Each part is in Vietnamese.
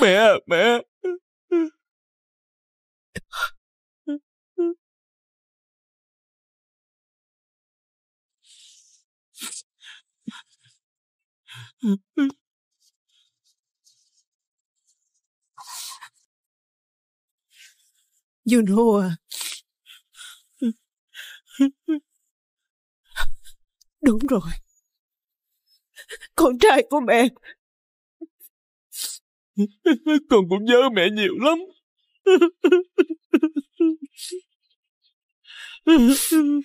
Mẹ, à, mẹ. À. Yun know à. Đúng rồi. Con trai của mẹ Con cũng nhớ mẹ nhiều lắm.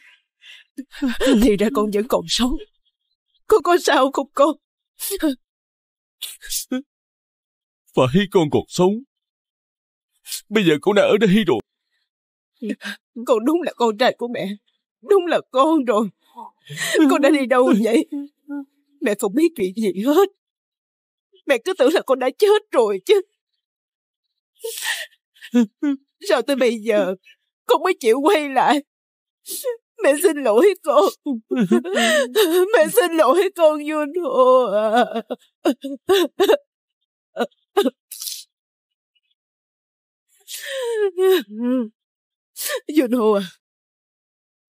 Thì ra con vẫn còn sống. Con có sao không con? Phải con còn sống. Bây giờ con đã ở đây rồi. Con đúng là con trai của mẹ. Đúng là con rồi. Con đã đi đâu vậy? Mẹ không biết chuyện gì hết. Mẹ cứ tưởng là con đã chết rồi chứ. Sao tới bây giờ con mới chịu quay lại? Mẹ xin lỗi con. Mẹ xin lỗi con Yun Junho à. Yun Junho à.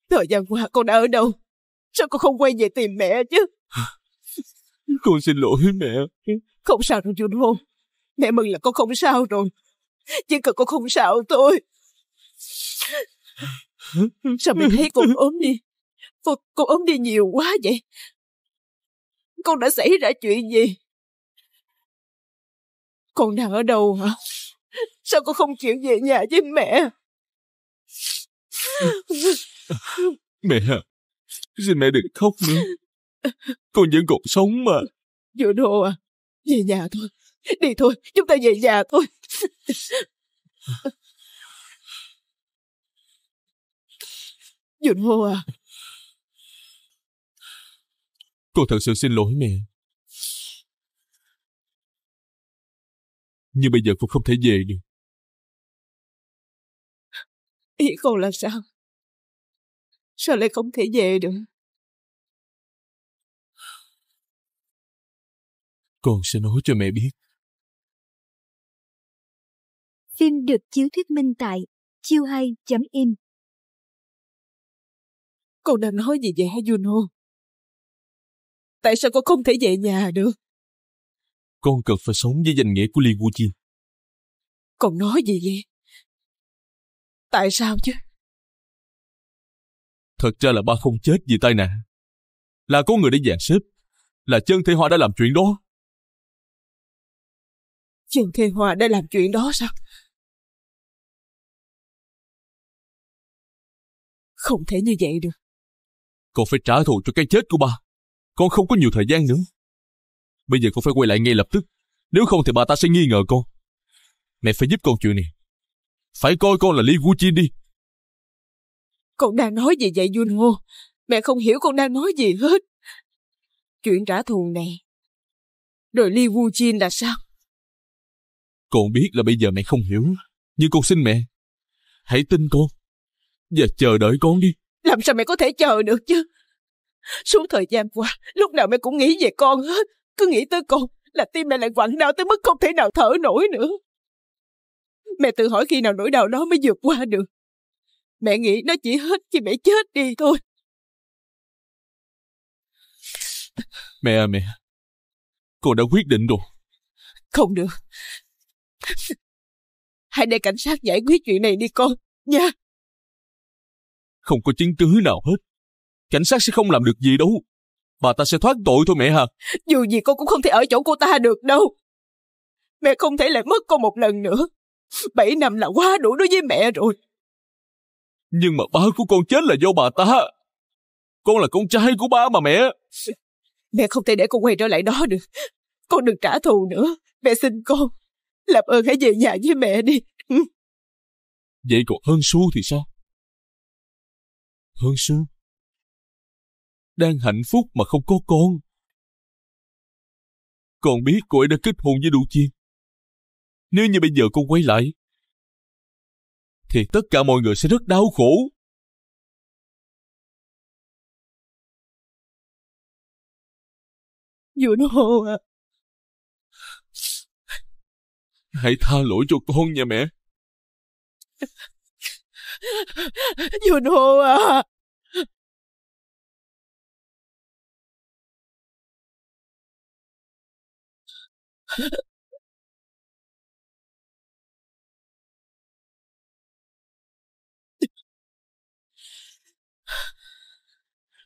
Thời gian qua con đã ở đâu? Sao con không quay về tìm mẹ chứ? Con xin lỗi mẹ. Không sao đâu Junhun. Mẹ mừng là con không sao rồi. Chỉ cần con không sao thôi. Sao mẹ thấy con ốm đi? Con, con ốm đi nhiều quá vậy. Con đã xảy ra chuyện gì? Con đang ở đâu hả? Sao con không chịu về nhà với mẹ? Mẹ à, xin mẹ đừng khóc nữa. Con vẫn còn sống mà. Vô đồ à, về nhà thôi. Đi thôi, chúng ta về nhà thôi. Dùn hô à. Cô thật sự xin lỗi mẹ. Nhưng bây giờ cô không thể về được. Ý con là sao? Sao lại không thể về được? Con sẽ nói cho mẹ biết. Phim được chiếu thuyết minh tại chiêu 2.in Con đang nói gì vậy hả Juno? Tại sao con không thể về nhà được? Con cần phải sống với danh nghĩa của Liên Wu Con nói gì vậy? Tại sao chứ? Thật ra là ba không chết vì tai nạn. Là có người đã dàn xếp. Là chân thể hoa đã làm chuyện đó. Trương Khê Hòa đã làm chuyện đó sao? Không thể như vậy được. Con phải trả thù cho cái chết của ba. Con không có nhiều thời gian nữa. Bây giờ con phải quay lại ngay lập tức. Nếu không thì bà ta sẽ nghi ngờ con. Mẹ phải giúp con chuyện này. Phải coi con là Lý Vũ Chi đi. Con đang nói gì vậy Duy Ngô? Mẹ không hiểu con đang nói gì hết. Chuyện trả thù này. Rồi Lý Vũ Chi là sao? Con biết là bây giờ mẹ không hiểu, nhưng con xin mẹ, hãy tin con, và chờ đợi con đi. Làm sao mẹ có thể chờ được chứ? Suốt thời gian qua, lúc nào mẹ cũng nghĩ về con hết. Cứ nghĩ tới con là tim mẹ lại quặn đau tới mức không thể nào thở nổi nữa. Mẹ tự hỏi khi nào nỗi đau đó mới vượt qua được. Mẹ nghĩ nó chỉ hết khi mẹ chết đi thôi. Mẹ à mẹ, con đã quyết định rồi. Không được, Hãy để cảnh sát giải quyết chuyện này đi con, nha. Không có chứng cứ nào hết. Cảnh sát sẽ không làm được gì đâu. Bà ta sẽ thoát tội thôi mẹ à. hả? Dù gì con cũng không thể ở chỗ cô ta được đâu. Mẹ không thể lại mất con một lần nữa. Bảy năm là quá đủ đối với mẹ rồi. Nhưng mà ba của con chết là do bà ta. Con là con trai của ba mà mẹ. Mẹ không thể để con quay trở lại đó được. Con đừng trả thù nữa. Mẹ xin con. Làm ơn hãy về nhà với mẹ đi. Ừ. Vậy còn Hân Xu thì sao? Hân Xu? Đang hạnh phúc mà không có con. Con biết cô ấy đã kết hôn với Đu Chiên. Nếu như bây giờ con quay lại, thì tất cả mọi người sẽ rất đau khổ. Dù nó hô à, Hãy tha lỗi cho con nha mẹ. Juno à.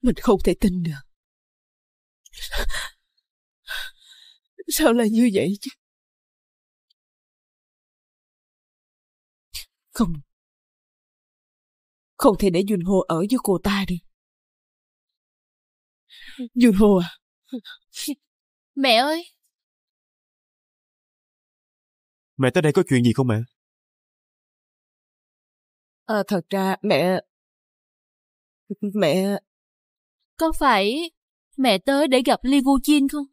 Mình không thể tin được. Sao lại như vậy chứ? Không. Không thể để Duyên Hồ ở với cô ta được Duyên Hồ à. Mẹ ơi. Mẹ tới đây có chuyện gì không mẹ? À, thật ra mẹ... Mẹ... Có phải mẹ tới để gặp Lee Gu Jin không?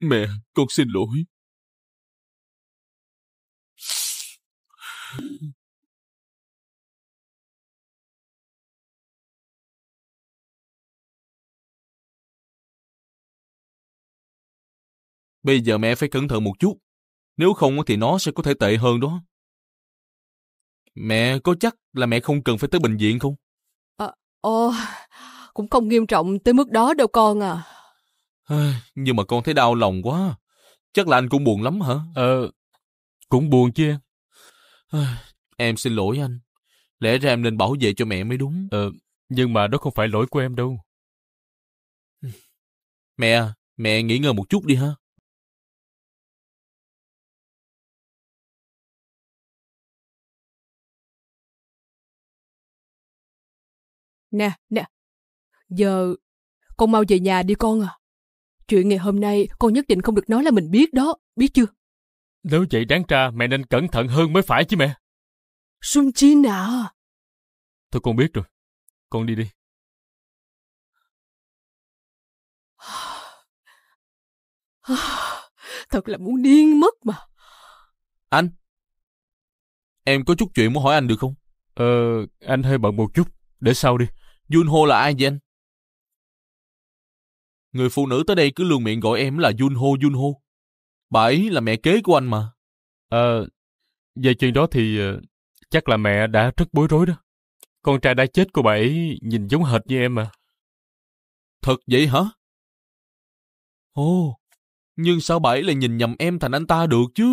Mẹ, con xin lỗi. Bây giờ mẹ phải cẩn thận một chút. Nếu không thì nó sẽ có thể tệ hơn đó. Mẹ có chắc là mẹ không cần phải tới bệnh viện không? À, cũng không nghiêm trọng tới mức đó đâu con à. Nhưng mà con thấy đau lòng quá. Chắc là anh cũng buồn lắm hả? Ờ, cũng buồn chứ em. em xin lỗi anh. Lẽ ra em nên bảo vệ cho mẹ mới đúng. Ờ, nhưng mà đó không phải lỗi của em đâu. Mẹ, à, mẹ nghỉ ngơi một chút đi ha. Nè, nè, giờ con mau về nhà đi con à. Chuyện ngày hôm nay con nhất định không được nói là mình biết đó, biết chưa? Nếu vậy đáng ra mẹ nên cẩn thận hơn mới phải chứ mẹ. Xuân Chin à. Thôi con biết rồi, con đi đi. Thật là muốn điên mất mà. Anh, em có chút chuyện muốn hỏi anh được không? Ờ, anh hơi bận một chút. Để sau đi, Junho là ai vậy anh? Người phụ nữ tới đây cứ luôn miệng gọi em là Junho Junho. Bà ấy là mẹ kế của anh mà. Ờ, à, về chuyện đó thì ờ, chắc là mẹ đã rất bối rối đó. Con trai đã chết của bà ấy nhìn giống hệt như em mà. Thật vậy hả? Ồ, nhưng sao bà ấy lại nhìn nhầm em thành anh ta được chứ?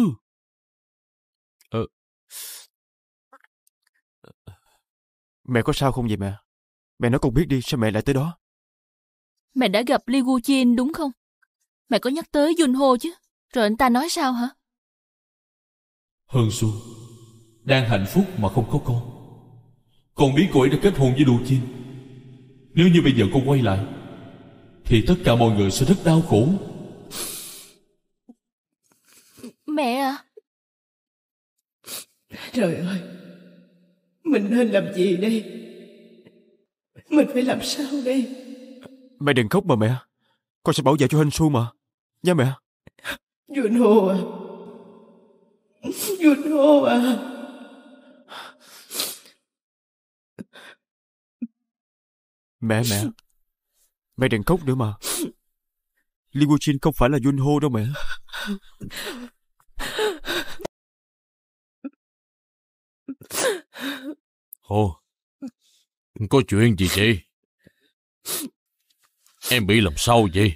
Mẹ có sao không vậy mẹ? Mẹ nói con biết đi, sao mẹ lại tới đó? Mẹ đã gặp Li Gu Jin đúng không? Mẹ có nhắc tới Junho chứ? Rồi anh ta nói sao hả? hơn Xuân Đang hạnh phúc mà không có con Con biết cô ấy đã kết hôn với Lu Jin Nếu như bây giờ con quay lại Thì tất cả mọi người sẽ rất đau khổ Mẹ à Trời ơi mình nên làm gì đây Mình phải làm sao đây Mẹ đừng khóc mà mẹ Con sẽ bảo vệ cho Hên Su mà Nha mẹ Yun Ho à Yun Ho à Mẹ mẹ Mẹ đừng khóc nữa mà Li Wuchin không phải là Yun Ho đâu mẹ Hồ, có chuyện gì chị Em bị làm sao vậy?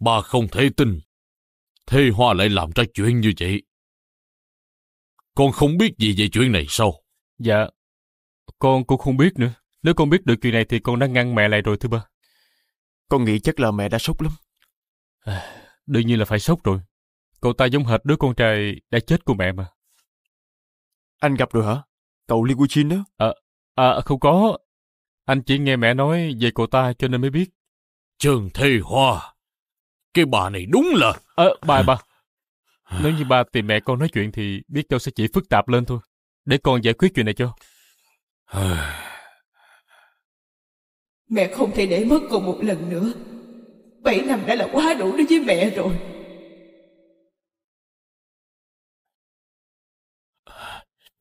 ba không thể tin. Thế Hoa lại làm ra chuyện như vậy. Con không biết gì về chuyện này sao? Dạ, con cũng không biết nữa. Nếu con biết được chuyện này thì con đã ngăn mẹ lại rồi thưa ba. Con nghĩ chắc là mẹ đã sốc lắm. À, đương nhiên là phải sốc rồi. Cậu ta giống hệt đứa con trai đã chết của mẹ mà. Anh gặp rồi hả? Cậu Liguchin đó? Ờ, à, à, không có. Anh chỉ nghe mẹ nói về cậu ta cho nên mới biết. Trường Thi Hoa, cái bà này đúng là... Ờ, à, bà, bà. Nếu như bà tìm mẹ con nói chuyện thì biết đâu sẽ chỉ phức tạp lên thôi. Để con giải quyết chuyện này cho. Mẹ không thể để mất con một lần nữa. Bảy năm đã là quá đủ đối với mẹ rồi.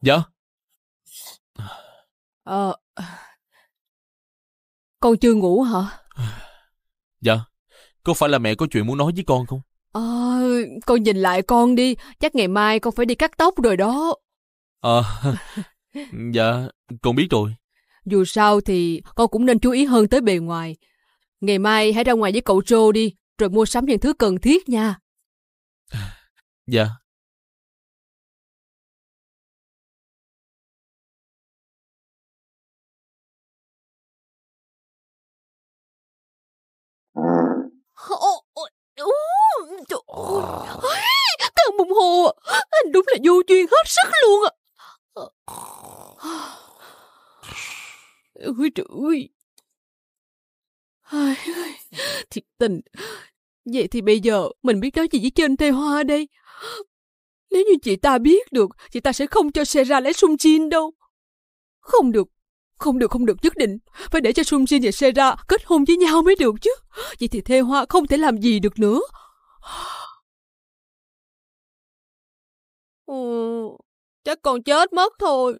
Dạ. Ờ... Con chưa ngủ hả? Dạ. Có phải là mẹ có chuyện muốn nói với con không? Ờ, con nhìn lại con đi. Chắc ngày mai con phải đi cắt tóc rồi đó. Ờ... À, dạ, con biết rồi. Dù sao thì con cũng nên chú ý hơn tới bề ngoài. Ngày mai hãy ra ngoài với cậu Joe đi, rồi mua sắm những thứ cần thiết nha. Dạ, Ồ, trời ơi, thằng mùng hồ, à. anh đúng là vô duyên hết sức luôn à. Ờ. Ôi trời ơi. thiệt tình. Vậy thì bây giờ mình biết nói gì với trên thê hoa đây. Nếu như chị ta biết được, chị ta sẽ không cho xe lấy sung chin đâu. Không được, không được, không được, nhất định. Phải để cho Sung Jin và Sera kết hôn với nhau mới được chứ. Vậy thì Thê Hoa không thể làm gì được nữa. Ừ, chắc còn chết mất thôi.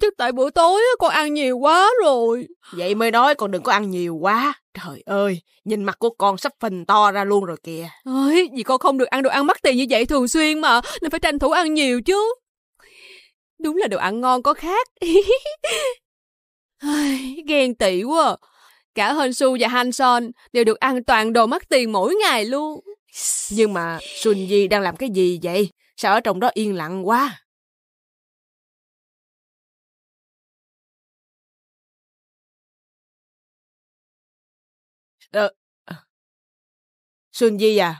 Chắc tại bữa tối con ăn nhiều quá rồi. Vậy mới nói con đừng có ăn nhiều quá. Trời ơi, nhìn mặt của con sắp phình to ra luôn rồi kìa. Ôi, vì con không được ăn đồ ăn mắc tiền như vậy thường xuyên mà, nên phải tranh thủ ăn nhiều chứ. Đúng là đồ ăn ngon có khác. Ghen tị quá. Cả Hên Su và Han Son đều được ăn toàn đồ mắc tiền mỗi ngày luôn. Nhưng mà Sun Di đang làm cái gì vậy? Sao ở trong đó yên lặng quá? Ờ, Xuân ờ. Di à,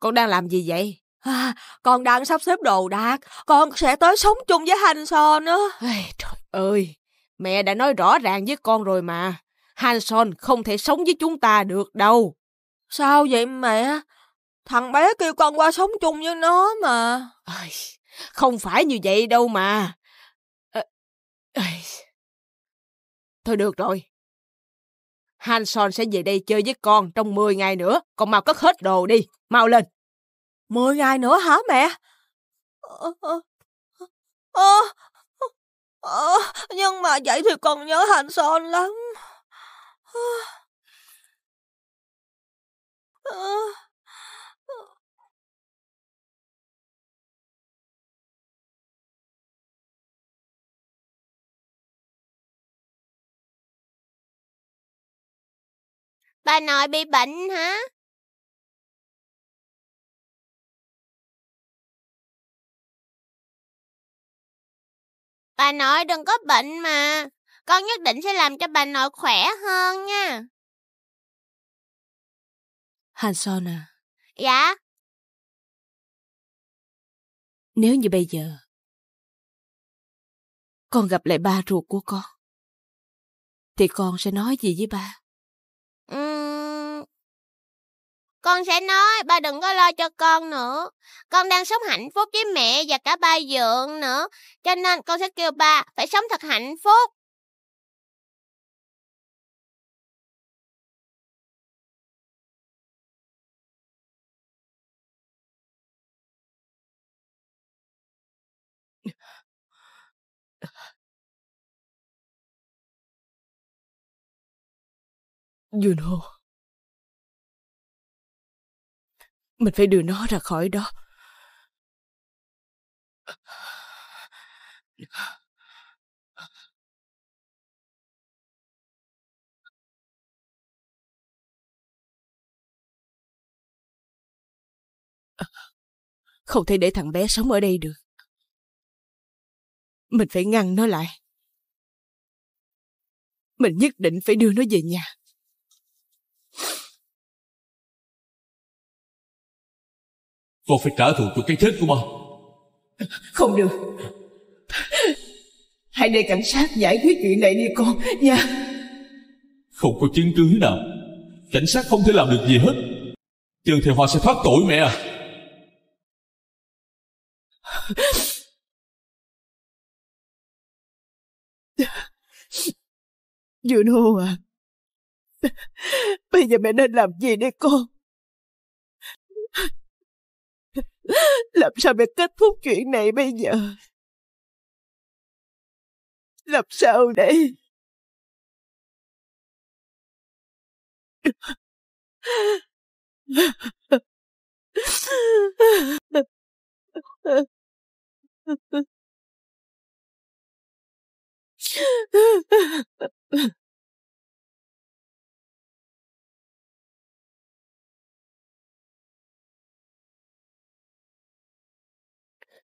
con đang làm gì vậy? À, con đang sắp xếp đồ đạc, con sẽ tới sống chung với Han Son nữa. Ây, trời ơi, Mẹ đã nói rõ ràng với con rồi mà. Hanson không thể sống với chúng ta được đâu. Sao vậy mẹ? Thằng bé kêu con qua sống chung với nó mà. không phải như vậy đâu mà. Thôi được rồi. Hanson sẽ về đây chơi với con trong 10 ngày nữa. Con mau cất hết đồ đi. Mau lên. 10 ngày nữa hả mẹ? Ờ, à, Ờ, nhưng mà vậy thì còn nhớ Hàn Son lắm. Bà nội bị bệnh hả? Bà nội đừng có bệnh mà. Con nhất định sẽ làm cho bà nội khỏe hơn nha. Hàn Son à? Dạ. Nếu như bây giờ con gặp lại ba ruột của con thì con sẽ nói gì với ba? Con sẽ nói ba đừng có lo cho con nữa. Con đang sống hạnh phúc với mẹ và cả ba dượng nữa. Cho nên con sẽ kêu ba phải sống thật hạnh phúc. You know. Mình phải đưa nó ra khỏi đó. Không thể để thằng bé sống ở đây được. Mình phải ngăn nó lại. Mình nhất định phải đưa nó về nhà. Con phải trả thù cho cái chết của ba Không được Hãy để cảnh sát giải quyết chuyện này đi con Nha Không có chứng cứ nào Cảnh sát không thể làm được gì hết Trần Thị Hoa sẽ thoát tội mẹ à Juno à Bây giờ mẹ nên làm gì đây con Làm sao để kết thúc chuyện này bây giờ? Làm sao đây?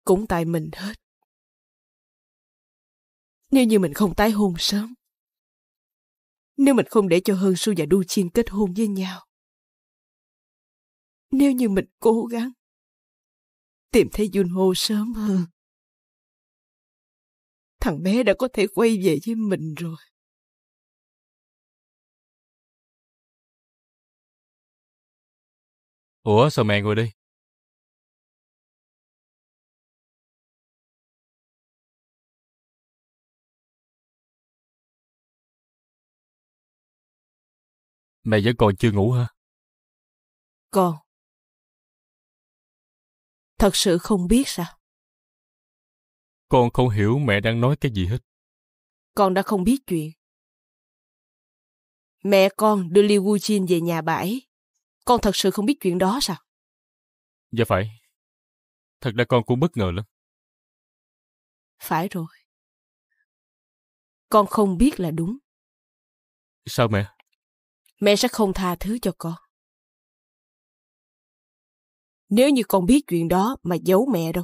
cũng tại mình hết. Nếu như mình không tái hôn sớm, nếu mình không để cho Hương Su và Đu Chiên kết hôn với nhau, nếu như mình cố gắng tìm thấy Ho sớm hơn, thằng bé đã có thể quay về với mình rồi. Ủa sao mẹ ngồi đây? Mẹ vẫn còn chưa ngủ hả? Con. Thật sự không biết sao? Con không hiểu mẹ đang nói cái gì hết. Con đã không biết chuyện. Mẹ con đưa Liu Wujin về nhà bãi. Con thật sự không biết chuyện đó sao? Dạ phải. Thật ra con cũng bất ngờ lắm. Phải rồi. Con không biết là đúng. Sao mẹ? Mẹ sẽ không tha thứ cho con. Nếu như con biết chuyện đó mà giấu mẹ đâu.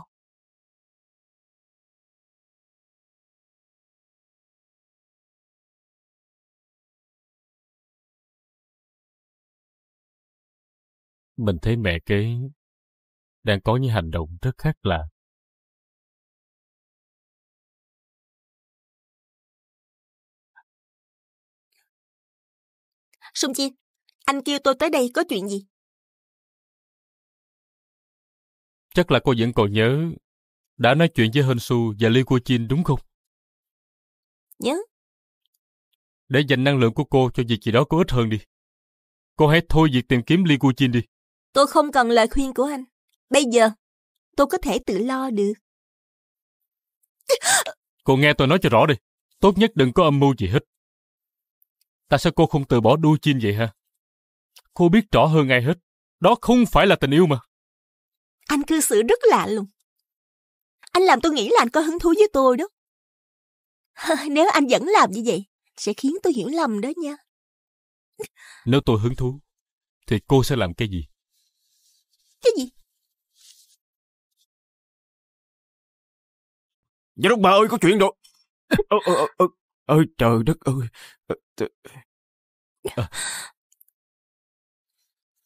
Mình thấy mẹ kế đang có những hành động rất khác lạ. Sung Chi, anh kêu tôi tới đây có chuyện gì? Chắc là cô vẫn còn nhớ đã nói chuyện với Hên Su và Lee Kuo Chin đúng không? Nhớ. Để dành năng lượng của cô cho việc gì đó có ích hơn đi. Cô hãy thôi việc tìm kiếm Lee Kuo Chin đi. Tôi không cần lời khuyên của anh. Bây giờ, tôi có thể tự lo được. Cô nghe tôi nói cho rõ đi. Tốt nhất đừng có âm mưu gì hết. Tại sao cô không từ bỏ đuôi chim vậy hả? Cô biết rõ hơn ai hết. Đó không phải là tình yêu mà. Anh cư xử rất lạ lùng. Anh làm tôi nghĩ là anh có hứng thú với tôi đó. Nếu anh vẫn làm như vậy, sẽ khiến tôi hiểu lầm đó nha. Nếu tôi hứng thú, thì cô sẽ làm cái gì? Cái gì? Giám đốc bà ơi, có chuyện rồi. ờ, ờ, ờ, ờ ơi trời đất ơi à.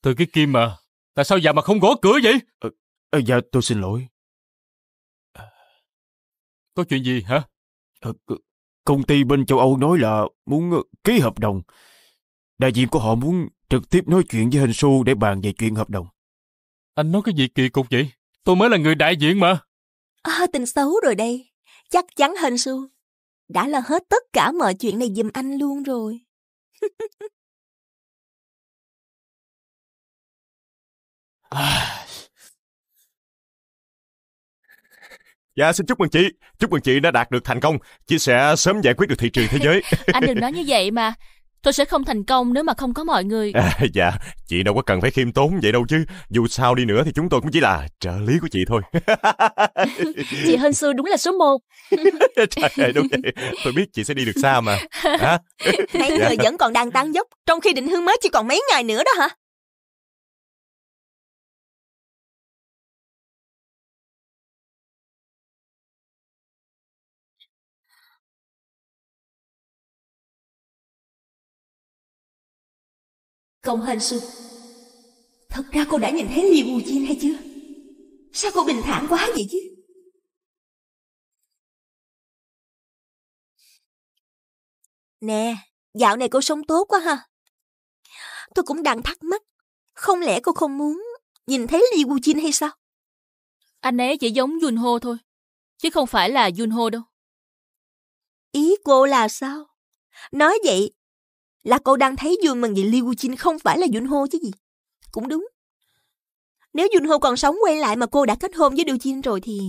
Từ cái Kim mà Tại sao giờ mà không gõ cửa vậy à, Dạ tôi xin lỗi Có chuyện gì hả à, Công ty bên châu Âu nói là Muốn ký hợp đồng Đại diện của họ muốn trực tiếp nói chuyện với Hình Su Để bàn về chuyện hợp đồng Anh nói cái gì kỳ cục vậy Tôi mới là người đại diện mà À tình xấu rồi đây Chắc chắn Hình Su đã là hết tất cả mọi chuyện này giùm anh luôn rồi. Dạ xin chúc mừng chị Chúc mừng chị đã đạt được thành công Chị sẽ sớm giải quyết được thị trường thế giới Anh đừng nói như vậy mà Tôi sẽ không thành công nếu mà không có mọi người. À, dạ, chị đâu có cần phải khiêm tốn vậy đâu chứ. Dù sao đi nữa thì chúng tôi cũng chỉ là trợ lý của chị thôi. chị hên Sư đúng là số một. Trời ơi, đúng vậy. Tôi biết chị sẽ đi được xa mà. Hả? Mấy dạ. người vẫn còn đang tán dốc, trong khi định hướng mới chỉ còn mấy ngày nữa đó hả? Công Hên Sư Thật ra cô đã nhìn thấy Liêu Wu Jin hay chưa? Sao cô bình thản quá vậy chứ? Nè, dạo này cô sống tốt quá ha. Tôi cũng đang thắc mắc, không lẽ cô không muốn nhìn thấy Liêu Wu Jin hay sao? Anh ấy chỉ giống Ho thôi, chứ không phải là Ho đâu. Ý cô là sao? Nói vậy là cô đang thấy vui mừng vì Liu Jin không phải là Junho chứ gì. Cũng đúng. Nếu Junho còn sống quay lại mà cô đã kết hôn với Liu Jin rồi thì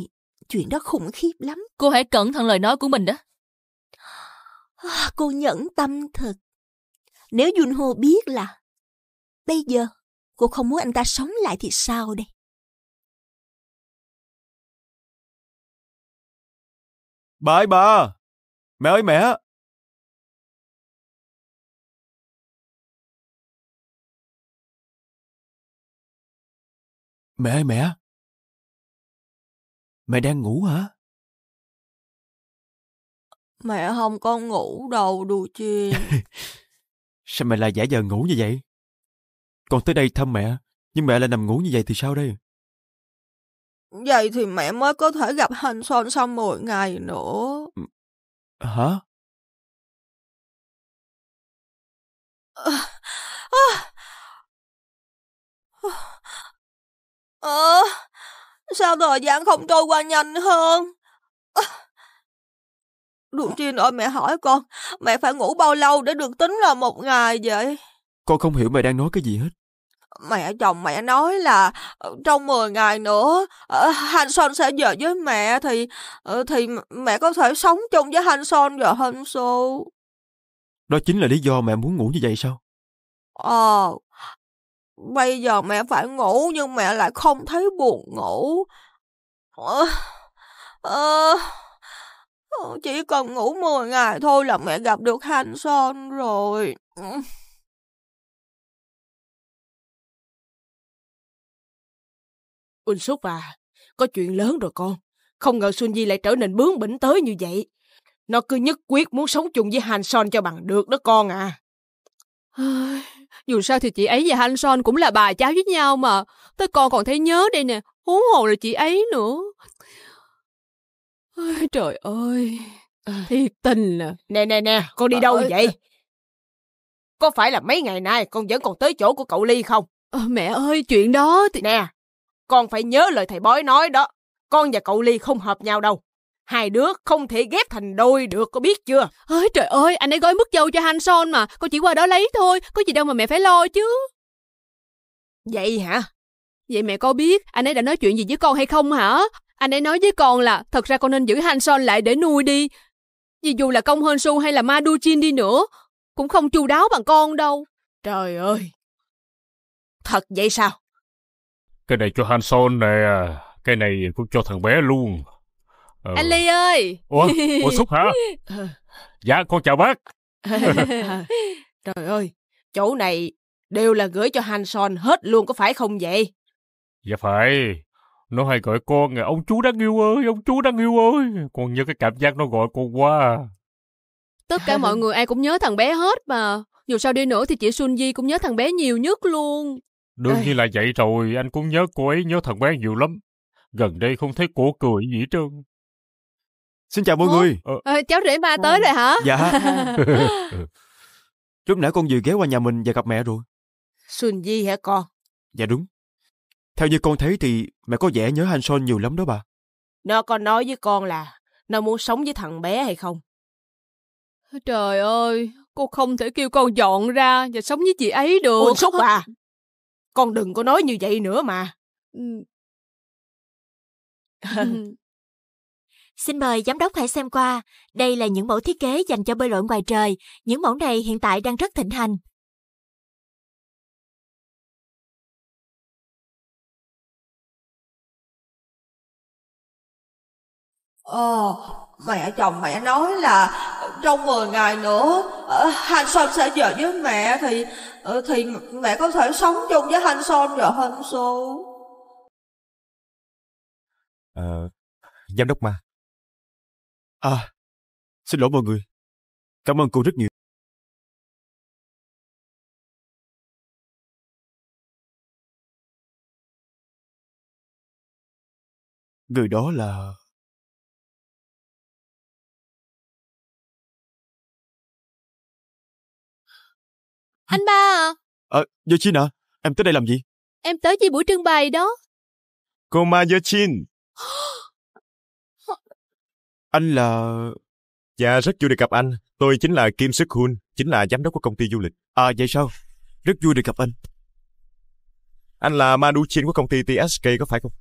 chuyện đó khủng khiếp lắm. Cô hãy cẩn thận lời nói của mình đó. À, cô nhẫn tâm thật. Nếu Junho biết là bây giờ cô không muốn anh ta sống lại thì sao đây? Bà ơi bà! Mẹ ơi mẹ! Mẹ ơi mẹ! Mẹ đang ngủ hả? Mẹ không có ngủ đâu đùa chiên. sao mẹ lại giả giờ ngủ như vậy? Con tới đây thăm mẹ, nhưng mẹ lại nằm ngủ như vậy thì sao đây? Vậy thì mẹ mới có thể gặp Hành Son sau 10 ngày nữa. Hả? Ờ, sao thời gian không trôi qua nhanh hơn? À. Đùa Trinh ơi mẹ hỏi con, mẹ phải ngủ bao lâu để được tính là một ngày vậy? Con không hiểu mẹ đang nói cái gì hết. Mẹ chồng mẹ nói là ờ, trong 10 ngày nữa ờ, Son sẽ về với mẹ thì ờ, thì mẹ có thể sống chung với Hanson và Hanso. Đó chính là lý do mẹ muốn ngủ như vậy sao? Ờ, Bây giờ mẹ phải ngủ nhưng mẹ lại không thấy buồn ngủ. Ờ, ờ, chỉ cần ngủ 10 ngày thôi là mẹ gặp được Han son rồi. Uân Súc à, có chuyện lớn rồi con. Không ngờ Xuân Di lại trở nên bướng bỉnh tới như vậy. Nó cứ nhất quyết muốn sống chung với Han Son cho bằng được đó con à. Dù sao thì chị ấy và Han Son cũng là bà cháu với nhau mà. Tới con còn thấy nhớ đây nè, huống hồ là chị ấy nữa. Ôi, trời ơi, thiệt tình là... Nè nè nè, con đi đâu ơi, vậy? Có phải là mấy ngày nay con vẫn còn tới chỗ của cậu Ly không? Mẹ ơi, chuyện đó thì... Nè, con phải nhớ lời thầy bói nói đó. Con và cậu Ly không hợp nhau đâu. Hai đứa không thể ghép thành đôi được, có biết chưa? Ơi trời ơi, anh ấy gói mứt dâu cho Han Son mà. Con chỉ qua đó lấy thôi, có gì đâu mà mẹ phải lo chứ. Vậy hả? Vậy mẹ có biết anh ấy đã nói chuyện gì với con hay không hả? Anh ấy nói với con là thật ra con nên giữ Han Son lại để nuôi đi. Vì dù là Công Hơn Su hay là Maduchin đi nữa, cũng không chu đáo bằng con đâu. Trời ơi! Thật vậy sao? Cái này cho Han Son nè, cái này cũng cho thằng bé luôn. Ờ. Anh Ly ơi Ủa, Ủa Xúc hả ờ. Dạ con chào bác Trời ơi Chỗ này đều là gửi cho Son hết luôn có phải không vậy Dạ phải Nó hay gọi con là ông chú đáng yêu ơi Ông chú đáng yêu ơi Con nhớ cái cảm giác nó gọi con quá Tất cả mọi người ai cũng nhớ thằng bé hết mà Dù sao đi nữa thì chị Di cũng nhớ thằng bé nhiều nhất luôn Đương Ê. nhiên là vậy rồi Anh cũng nhớ cô ấy nhớ thằng bé nhiều lắm Gần đây không thấy cô cười gì hết trơn Xin chào mọi Ủa? người. Ờ, ờ cháu rể ba tới rồi hả? Dạ. Lúc nãy con vừa ghé qua nhà mình và gặp mẹ rồi. Xuân Di hả con? Dạ đúng. Theo như con thấy thì mẹ có vẻ nhớ Han Son nhiều lắm đó bà. Nó còn nói với con là nó muốn sống với thằng bé hay không? Trời ơi, cô không thể kêu con dọn ra và sống với chị ấy được. Ôi xúc bà. con đừng có nói như vậy nữa mà. Ừ. Xin mời giám đốc hãy xem qua, đây là những mẫu thiết kế dành cho bơi lội ngoài trời, những mẫu này hiện tại đang rất thịnh hành. Ờ, mẹ chồng mẹ nói là trong 10 ngày nữa ờ, Han Son sẽ về với mẹ thì ờ, thì mẹ có thể sống chung với Han Son và Han Son. Ờ, giám đốc Ma, À, xin lỗi mọi người. Cảm ơn cô rất nhiều. Người đó là... Anh ba à? Ờ, à, Yochin à, em tới đây làm gì? Em tới vì buổi trưng bày đó. Cô Ma Yochin. Anh là... Dạ, rất vui được gặp anh. Tôi chính là Kim sức Hoon, chính là giám đốc của công ty du lịch. À, vậy sao? Rất vui được gặp anh. Anh là Manu Chin của công ty TSK có phải không?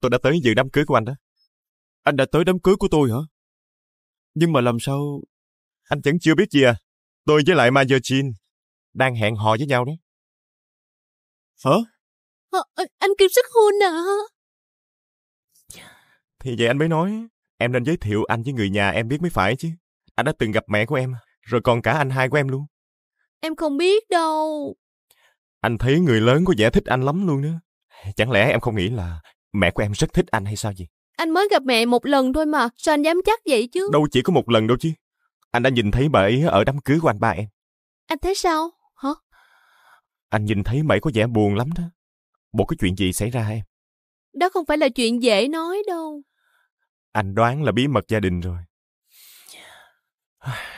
Tôi đã tới dự đám cưới của anh đó. Anh đã tới đám cưới của tôi hả? Nhưng mà làm sao... Anh vẫn chưa biết gì à? Tôi với lại Major Chin đang hẹn hò với nhau đấy. Hả? À, anh Kim sức Hôn à? Thì vậy anh mới nói, em nên giới thiệu anh với người nhà em biết mới phải chứ. Anh đã từng gặp mẹ của em, rồi còn cả anh hai của em luôn. Em không biết đâu. Anh thấy người lớn có vẻ thích anh lắm luôn đó. Chẳng lẽ em không nghĩ là mẹ của em rất thích anh hay sao gì? Anh mới gặp mẹ một lần thôi mà, sao anh dám chắc vậy chứ? Đâu chỉ có một lần đâu chứ. Anh đã nhìn thấy bà ấy ở đám cưới của anh ba em. Anh thấy sao? Hả? Anh nhìn thấy mẹ có vẻ buồn lắm đó. Bộ có chuyện gì xảy ra em? Đó không phải là chuyện dễ nói đâu. Anh đoán là bí mật gia đình rồi.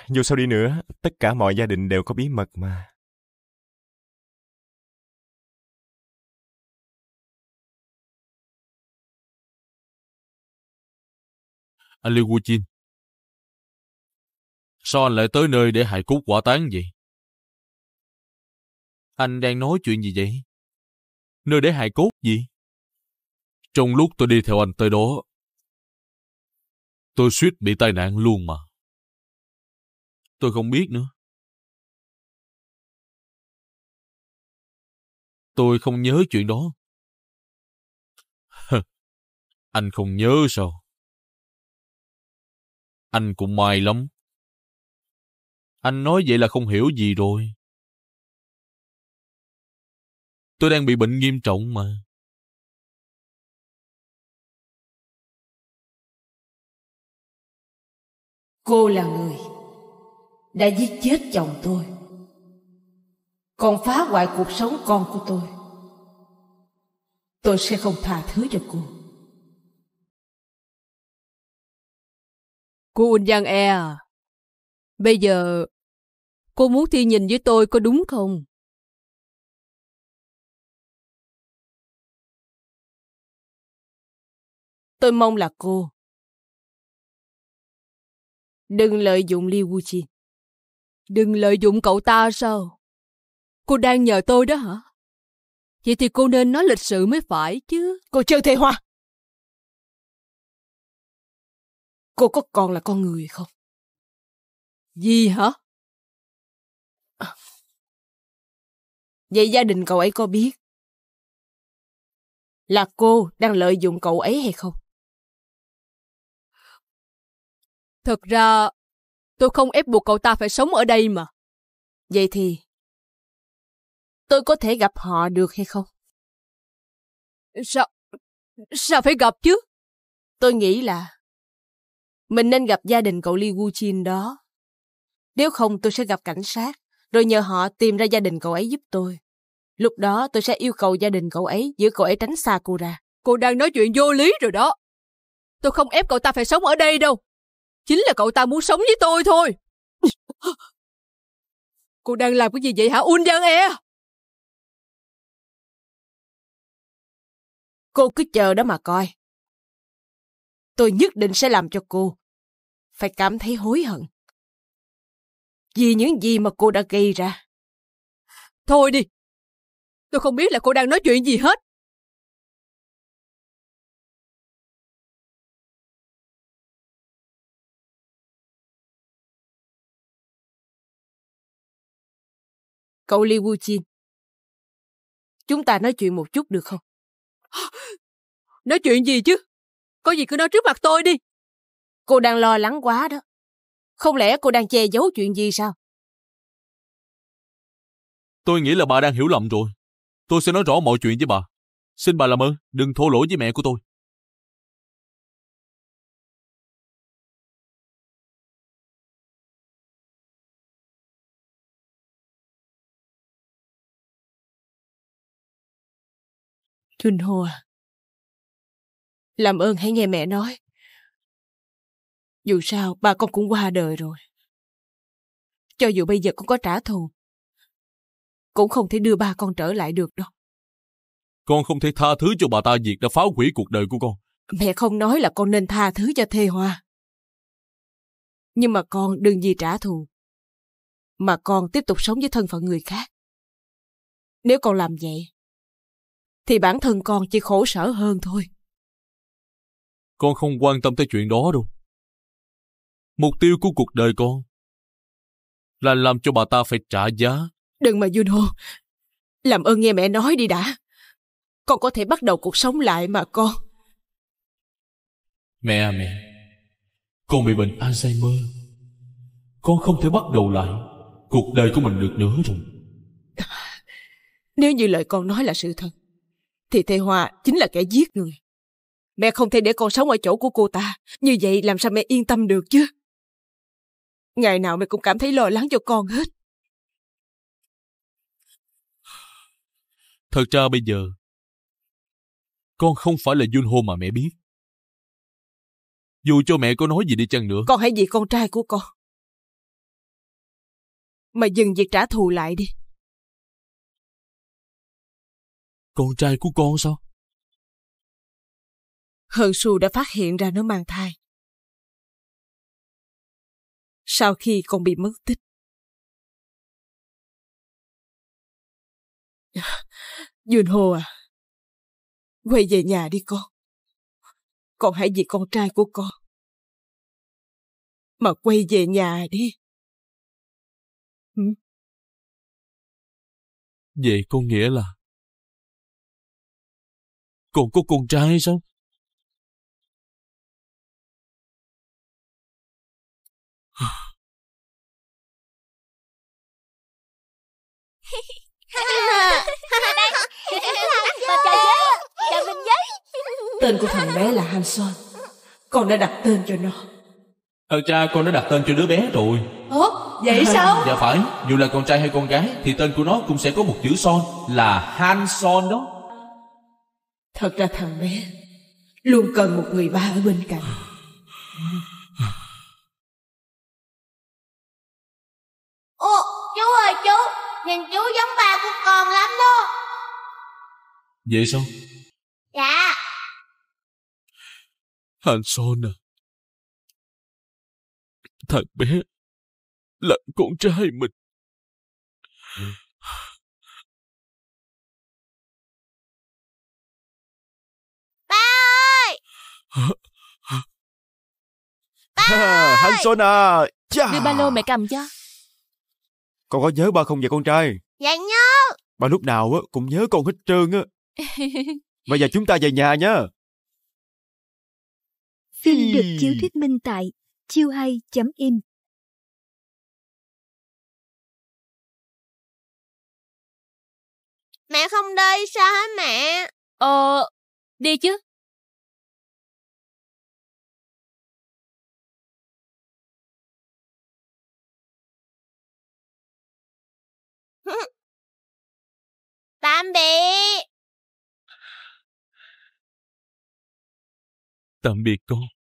Dù sao đi nữa, tất cả mọi gia đình đều có bí mật mà. Anh Liu Jin, sao anh lại tới nơi để hại cút quả tán vậy? Anh đang nói chuyện gì vậy? Nơi để hại cốt gì? Trong lúc tôi đi theo anh tới đó, Tôi suýt bị tai nạn luôn mà. Tôi không biết nữa. Tôi không nhớ chuyện đó. anh không nhớ sao? Anh cũng may lắm. Anh nói vậy là không hiểu gì rồi. Tôi đang bị bệnh nghiêm trọng mà. Cô là người đã giết chết chồng tôi. Còn phá hoại cuộc sống con của tôi. Tôi sẽ không tha thứ cho cô. Cô Quỳnh Giang E à? Bây giờ cô muốn thi nhìn với tôi có đúng không? Tôi mong là cô Đừng lợi dụng Liu Wuji, Đừng lợi dụng cậu ta sao? Cô đang nhờ tôi đó hả? Vậy thì cô nên nói lịch sự mới phải chứ. Cô chơi thề hoa. Cô có còn là con người không? Gì hả? À. Vậy gia đình cậu ấy có biết là cô đang lợi dụng cậu ấy hay không? Thật ra, tôi không ép buộc cậu ta phải sống ở đây mà. Vậy thì, tôi có thể gặp họ được hay không? Sao, sao phải gặp chứ? Tôi nghĩ là, mình nên gặp gia đình cậu Li Wu Chin đó. Nếu không tôi sẽ gặp cảnh sát, rồi nhờ họ tìm ra gia đình cậu ấy giúp tôi. Lúc đó tôi sẽ yêu cầu gia đình cậu ấy giữ cậu ấy tránh xa cô ra. Cô đang nói chuyện vô lý rồi đó. Tôi không ép cậu ta phải sống ở đây đâu. Chính là cậu ta muốn sống với tôi thôi. Cô đang làm cái gì vậy hả Unjan E? Cô cứ chờ đó mà coi. Tôi nhất định sẽ làm cho cô phải cảm thấy hối hận. Vì những gì mà cô đã gây ra. Thôi đi. Tôi không biết là cô đang nói chuyện gì hết. Cậu Li Wu Jin. Chúng ta nói chuyện một chút được không? Nói chuyện gì chứ? Có gì cứ nói trước mặt tôi đi. Cô đang lo lắng quá đó. Không lẽ cô đang che giấu chuyện gì sao? Tôi nghĩ là bà đang hiểu lầm rồi. Tôi sẽ nói rõ mọi chuyện với bà. Xin bà làm ơn, đừng thô lỗi với mẹ của tôi. Huynh Hồ à, làm ơn hãy nghe mẹ nói. Dù sao, ba con cũng qua đời rồi. Cho dù bây giờ con có trả thù, cũng không thể đưa ba con trở lại được đâu. Con không thể tha thứ cho bà ta việc đã phá hủy cuộc đời của con. Mẹ không nói là con nên tha thứ cho Thê Hoa. Nhưng mà con đừng vì trả thù. Mà con tiếp tục sống với thân phận người khác. Nếu con làm vậy, thì bản thân con chỉ khổ sở hơn thôi. Con không quan tâm tới chuyện đó đâu. Mục tiêu của cuộc đời con là làm cho bà ta phải trả giá. Đừng mà Juno, làm ơn nghe mẹ nói đi đã. Con có thể bắt đầu cuộc sống lại mà con. Mẹ à mẹ, con bị bệnh Alzheimer. Con không thể bắt đầu lại cuộc đời của mình được nữa rồi. Nếu như lời con nói là sự thật thì thầy hòa chính là kẻ giết người. Mẹ không thể để con sống ở chỗ của cô ta, như vậy làm sao mẹ yên tâm được chứ? Ngày nào mẹ cũng cảm thấy lo lắng cho con hết. Thật ra bây giờ, con không phải là Junho mà mẹ biết. Dù cho mẹ có nói gì đi chăng nữa. Con hãy vì con trai của con. Mà dừng việc trả thù lại đi. Con trai của con sao? Hân Su đã phát hiện ra nó mang thai. Sau khi con bị mất tích. Duyên Hồ à, quay về nhà đi con. Con hãy vì con trai của con. Mà quay về nhà đi. Ừ. Vậy có nghĩa là còn có con trai sao? tên của thằng bé là Hanson Con đã đặt tên cho nó Thật ờ, ra con đã đặt tên cho đứa bé rồi Ủa vậy sao Dạ phải Dù là con trai hay con gái Thì tên của nó cũng sẽ có một chữ son Là Hanson đó Thật ra thằng bé Luôn cần một người ba ở bên cạnh Ô chú ơi chú Nhìn chú giống ba của con lắm đó Vậy sao Dạ Anh Son à Thằng bé Là con trai mình ừ. ba Hanson à Chà. đưa ba lô mẹ cầm cho con có nhớ ba không vậy con trai dạ nhớ ba lúc nào á cũng nhớ con hết trơn á bây giờ chúng ta về nhà nhá phim được chiếu thuyết minh tại chiêu hay im mẹ không đi sao hả mẹ ờ đi chứ 담비 tạm biệt con